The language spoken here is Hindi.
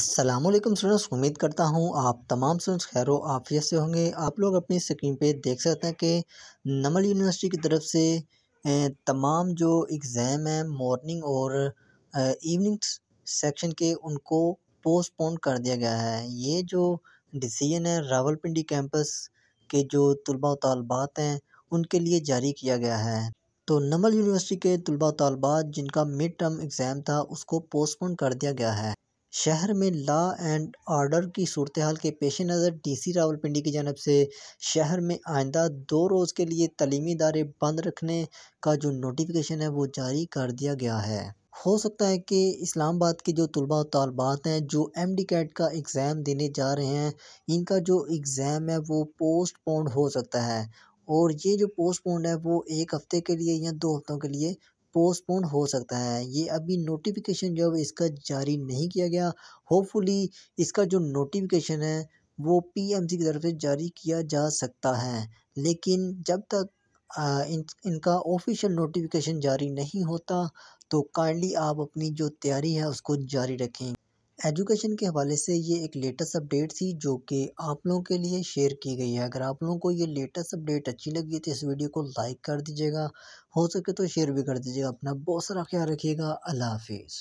असलम स्टूडेंट्स उम्मीद करता हूँ आप तमाम स्टूडेंट्स खैर आफियत से होंगे आप लोग अपनी स्क्रीन पे देख सकते हैं कि नमल यूनिवर्सिटी की तरफ से तमाम जो एग्ज़ाम हैं मॉर्निंग और इवनिंग सेक्शन के उनको पोस्टपोन कर दिया गया है ये जो डिसीजन है रावलपिंडी कैंपस के जो तलबा तलबात हैं उनके लिए जारी किया गया है तो नमल यूनिवर्सिटी के तलबा तलबात जिनका मिड टर्म एग्ज़ाम था उसको पोस्टपोन कर दिया गया है शहर में लॉ एंड ऑर्डर की सूरत हाल के पेश नज़र डी सी रावलपिंडी की जानब से शहर में आइंदा दो रोज़ के लिए तलीमी इदारे बंद रखने का जो नोटिफिकेशन है वो जारी कर दिया गया है हो सकता है कि इस्लामाबाद के जो तलबा तलबात हैं जो एम डी कैट का एग्ज़ाम देने जा रहे हैं इनका जो एग्ज़ाम है वो पोस्टपोन्ड हो सकता है और ये जो पोस्टपोन्ड है वो एक हफ़्ते के लिए या दो हफ़्तों के लिए पोस्टपोन हो सकता है ये अभी नोटिफिकेशन जो है इसका जारी नहीं किया गया होपफुली इसका जो नोटिफिकेशन है वो पीएमसी की तरफ से जारी किया जा सकता है लेकिन जब तक आ, इन इनका ऑफिशियल नोटिफिकेशन जारी नहीं होता तो काइंडली आप अपनी जो तैयारी है उसको जारी रखें एजुकेशन के हवाले से ये एक लेटेस्ट अपडेट थी जो कि आप लोगों के लिए शेयर की गई है अगर आप लोगों को ये लेटेस्ट अपडेट अच्छी लगी है तो इस वीडियो को लाइक कर दीजिएगा हो सके तो शेयर भी कर दीजिएगा अपना बहुत सारा ख्याल रखिएगा अल्लाह हाफिज़